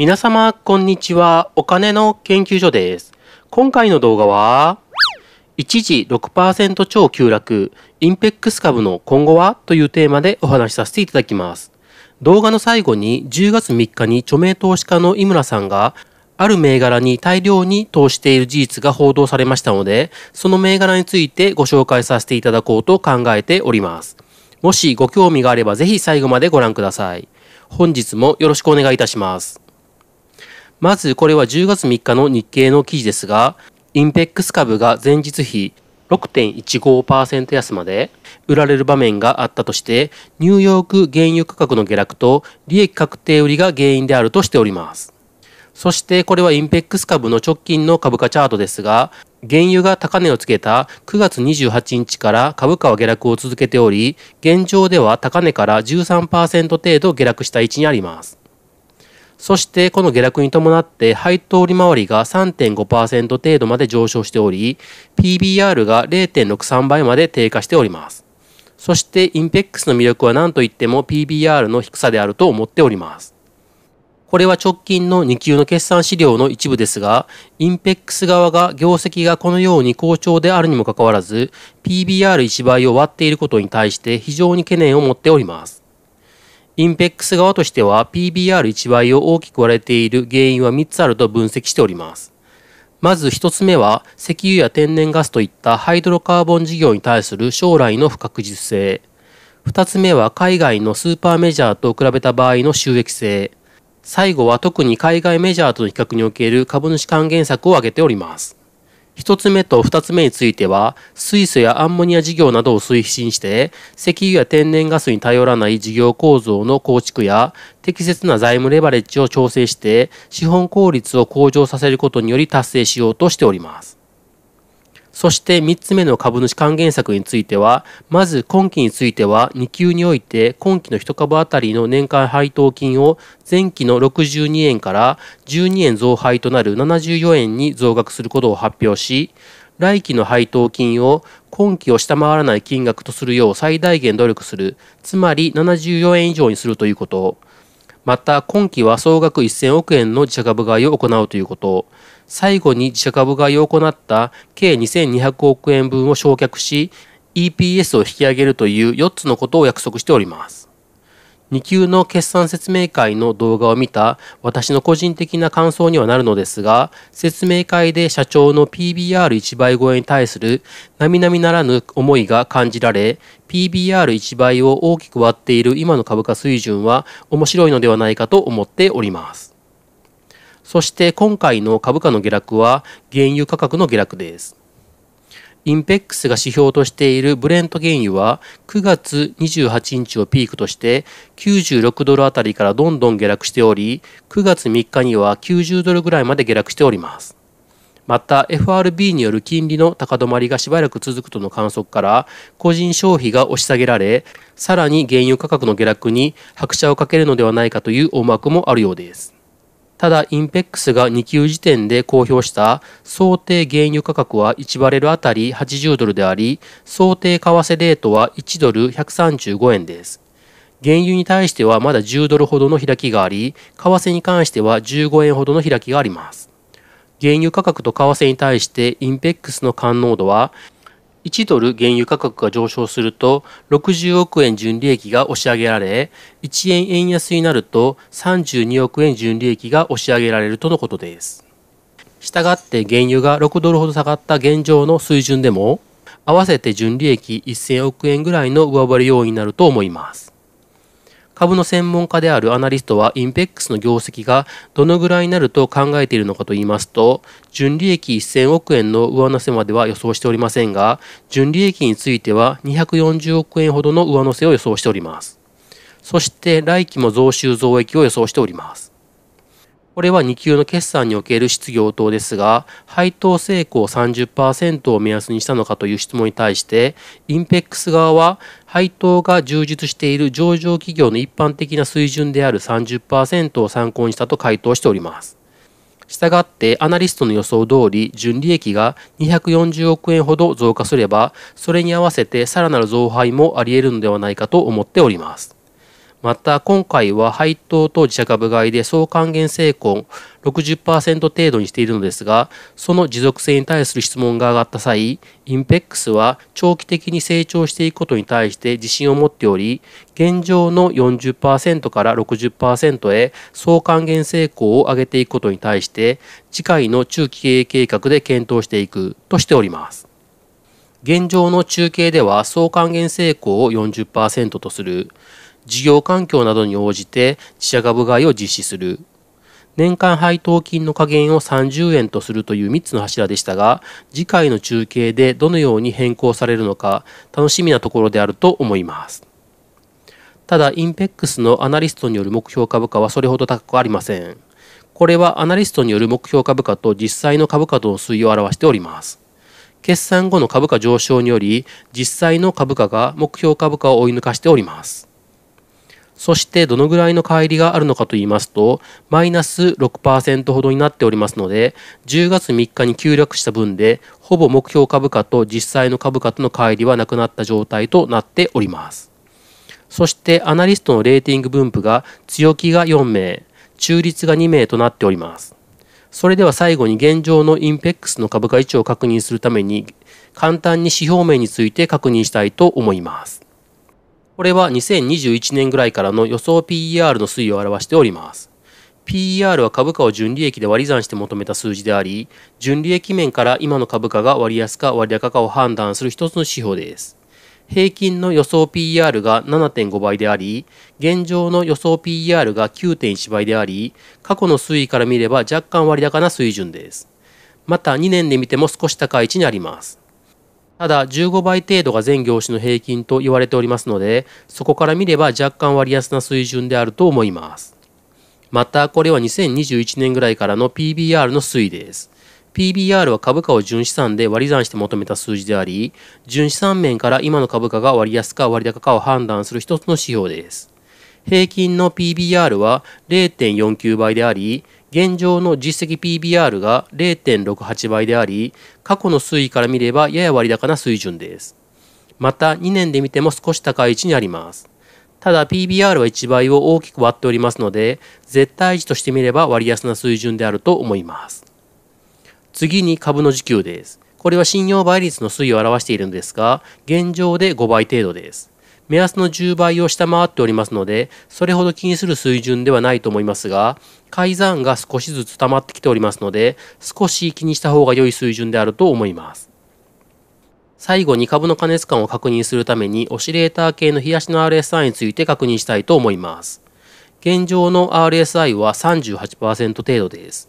皆様、こんにちは。お金の研究所です。今回の動画は、一時6%超急落、インペックス株の今後はというテーマでお話しさせていただきます。動画の最後に10月3日に著名投資家の井村さんが、ある銘柄に大量に投資している事実が報道されましたので、その銘柄についてご紹介させていただこうと考えております。もしご興味があればぜひ最後までご覧ください。本日もよろしくお願いいたします。まずこれは10月3日の日経の記事ですが、インペックス株が前日比6.15%安まで売られる場面があったとして、ニューヨーク原油価格の下落と利益確定売りが原因であるとしております。そしてこれはインペックス株の直近の株価チャートですが、原油が高値をつけた9月28日から株価は下落を続けており、現状では高値から13%程度下落した位置にあります。そしてこの下落に伴って配当利回りが3.5%程度まで上昇しており、PBR が0.63倍まで低下しております。そしてインペックスの魅力は何といっても PBR の低さであると思っております。これは直近の2級の決算資料の一部ですが、インペックス側が業績がこのように好調であるにもかかわらず、PBR1 倍を割っていることに対して非常に懸念を持っております。インペックス側としては PBR1 倍を大きく割れている原因は3つあると分析しております。まず1つ目は石油や天然ガスといったハイドロカーボン事業に対する将来の不確実性。2つ目は海外のスーパーメジャーと比べた場合の収益性。最後は特に海外メジャーとの比較における株主還元策を挙げております。1つ目と2つ目については、水素やアンモニア事業などを推進して、石油や天然ガスに頼らない事業構造の構築や、適切な財務レバレッジを調整して、資本効率を向上させることにより達成しようとしております。そして3つ目の株主還元策については、まず今期については2級において今期の1株当たりの年間配当金を前期の62円から12円増配となる74円に増額することを発表し、来期の配当金を今期を下回らない金額とするよう最大限努力する、つまり74円以上にするということ。また、今期は総額1000億円の自社株買いを行うということ。最後に自社株買いを行った計2200億円分を焼却し、EPS を引き上げるという4つのことを約束しております。2級の決算説明会の動画を見た私の個人的な感想にはなるのですが、説明会で社長の PBR1 倍超えに対する並々ならぬ思いが感じられ、PBR1 倍を大きく割っている今の株価水準は面白いのではないかと思っております。そして今回の株価の下落は原油価格の下落です。インペックスが指標としているブレント原油は9月28日をピークとして96ドルあたりからどんどん下落しており9月3日には90ドルぐらいまで下落しております。また FRB による金利の高止まりがしばらく続くとの観測から個人消費が押し下げられさらに原油価格の下落に拍車をかけるのではないかという思惑もあるようです。ただ、インペックスが2級時点で公表した想定原油価格は1バレルあたり80ドルであり、想定為替レートは1ドル135円です。原油に対してはまだ10ドルほどの開きがあり、為替に関しては15円ほどの開きがあります。原油価格と為替に対してインペックスの感濃度は1ドル原油価格が上昇すると60億円純利益が押し上げられ1円円安になると32億円純利益が押し上げられるとのことです。したがって原油が6ドルほど下がった現状の水準でも合わせて純利益1000億円ぐらいの上振れ要因になると思います。株の専門家であるアナリストは、インペックスの業績がどのぐらいになると考えているのかといいますと、純利益1000億円の上乗せまでは予想しておりませんが、純利益については240億円ほどの上乗せを予想しております。そして来期も増収増益を予想しております。これは2級の決算における失業等ですが、配当成功30%を目安にしたのかという質問に対して、インペックス側は、配当が充実している上場企業の一般的な水準である30%を参考にしたと回答しております。したがってアナリストの予想通り純利益が240億円ほど増加すればそれに合わせてさらなる増配もあり得るのではないかと思っております。また、今回は配当と自社株買いで総還元成功60%程度にしているのですが、その持続性に対する質問が上がった際、インペックスは長期的に成長していくことに対して自信を持っており、現状の40%から60%へ総還元成功を上げていくことに対して、次回の中期経営計画で検討していくとしております。現状の中継では総還元成功を40%とする。事業環境などに応じて自社株買いを実施する。年間配当金の加減を30円とするという3つの柱でしたが、次回の中継でどのように変更されるのか楽しみなところであると思います。ただ、インペックスのアナリストによる目標株価はそれほど高くありません。これはアナリストによる目標株価と実際の株価との推移を表しております。決算後の株価上昇により、実際の株価が目標株価を追い抜かしております。そしてどのぐらいの乖離があるのかと言いますと、マイナス6%ほどになっておりますので、10月3日に急落した分で、ほぼ目標株価と実際の株価との乖離はなくなった状態となっております。そしてアナリストのレーティング分布が強気が4名、中立が2名となっております。それでは最後に現状のインペックスの株価位置を確認するために、簡単に指標名について確認したいと思います。これは2021年ぐらいからの予想 PER の推移を表しております。PER は株価を純利益で割り算して求めた数字であり、純利益面から今の株価が割安か割高かを判断する一つの指標です。平均の予想 PER が7.5倍であり、現状の予想 PER が9.1倍であり、過去の推移から見れば若干割高な水準です。また2年で見ても少し高い位置にあります。ただ15倍程度が全業種の平均と言われておりますので、そこから見れば若干割安な水準であると思います。またこれは2021年ぐらいからの PBR の推移です。PBR は株価を純資産で割り算して求めた数字であり、純資産面から今の株価が割安か割高かを判断する一つの指標です。平均の PBR は0.49倍であり、現状の実績 PBR が0.68倍であり、過去の推移から見ればやや割高な水準です。また2年で見ても少し高い位置にあります。ただ PBR は1倍を大きく割っておりますので、絶対値としてみれば割安な水準であると思います。次に株の時給です。これは信用倍率の推移を表しているのですが、現状で5倍程度です。目安の10倍を下回っておりますので、それほど気にする水準ではないと思いますが、改ざんが少しずつ溜まってきておりますので、少し気にした方が良い水準であると思います。最後に株の加熱感を確認するために、オシレーター系の冷やしの RSI について確認したいと思います。現状の RSI は38%程度です。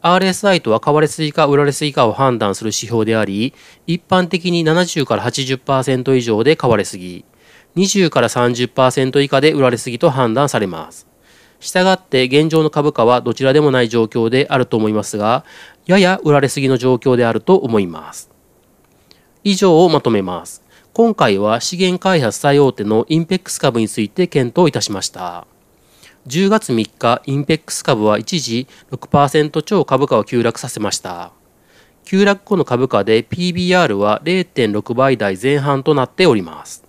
RSI とは買われすぎか売られすぎかを判断する指標であり、一般的に70から80%以上で買われすぎ、20から30%以下で売られすぎと判断されます。したがって現状の株価はどちらでもない状況であると思いますが、やや売られすぎの状況であると思います。以上をまとめます。今回は資源開発最大手のインペックス株について検討いたしました。10月3日、インペックス株は一時6%超株価を急落させました。急落後の株価で PBR は0.6倍台前半となっております。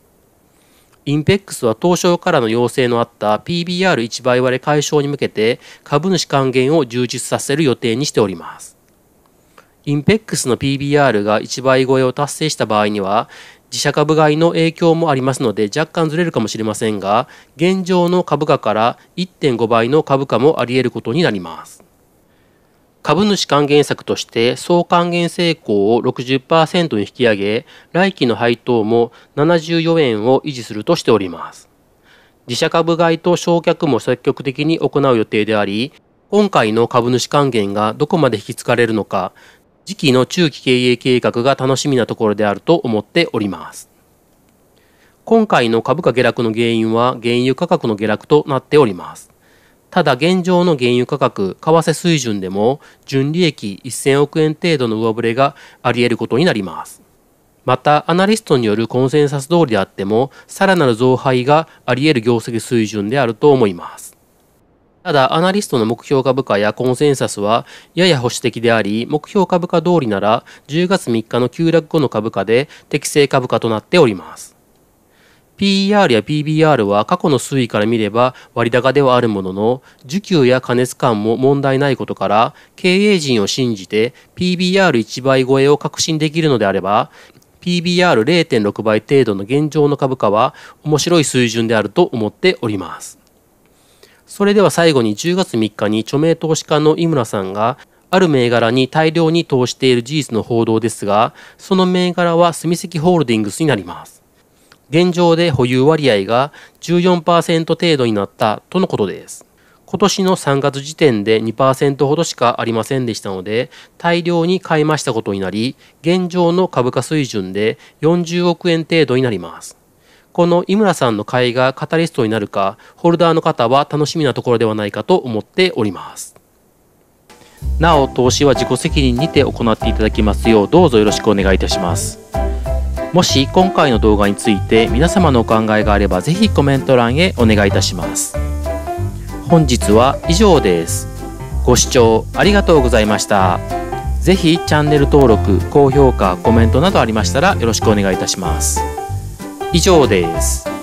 インペックスは当初からの要請のあった PBR1 倍割れ解消に向けて株主還元を充実させる予定にしております。インペックスの PBR が1倍超えを達成した場合には、自社株買いの影響もありますので若干ずれるかもしれませんが、現状の株価から1.5倍の株価もあり得ることになります。株主還元策として総還元成功を60%に引き上げ、来期の配当も74円を維持するとしております。自社株買いと焼却も積極的に行う予定であり、今回の株主還元がどこまで引き継がれるのか、次期の中期経営計画が楽しみなところであると思っております。今回の株価下落の原因は原油価格の下落となっております。ただ現状の原油価格、為替水準でも純利益1000億円程度の上振れがあり得ることになります。また、アナリストによるコンセンサス通りであっても、さらなる増配があり得る業績水準であると思います。ただ、アナリストの目標株価やコンセンサスは、やや保守的であり、目標株価通りなら、10月3日の急落後の株価で適正株価となっております。PER や PBR は過去の推移から見れば割高ではあるものの、需給や加熱感も問題ないことから、経営陣を信じて PBR1 倍超えを確信できるのであれば、PBR0.6 倍程度の現状の株価は面白い水準であると思っております。それでは最後に10月3日に著名投資家の井村さんが、ある銘柄に大量に投資している事実の報道ですが、その銘柄は住石ホールディングスになります。現状で保有割合が14%程度になったとのことです。今年の3月時点で2%ほどしかありませんでしたので、大量に買いましたことになり、現状の株価水準で40億円程度になります。この井村さんの買いがカタリストになるか、ホルダーの方は楽しみなところではないかと思っております。なお、投資は自己責任にて行っていただきますよう、どうぞよろしくお願いいたします。もし今回の動画について皆様のお考えがあればぜひコメント欄へお願いいたします本日は以上ですご視聴ありがとうございましたぜひチャンネル登録高評価コメントなどありましたらよろしくお願いいたします以上です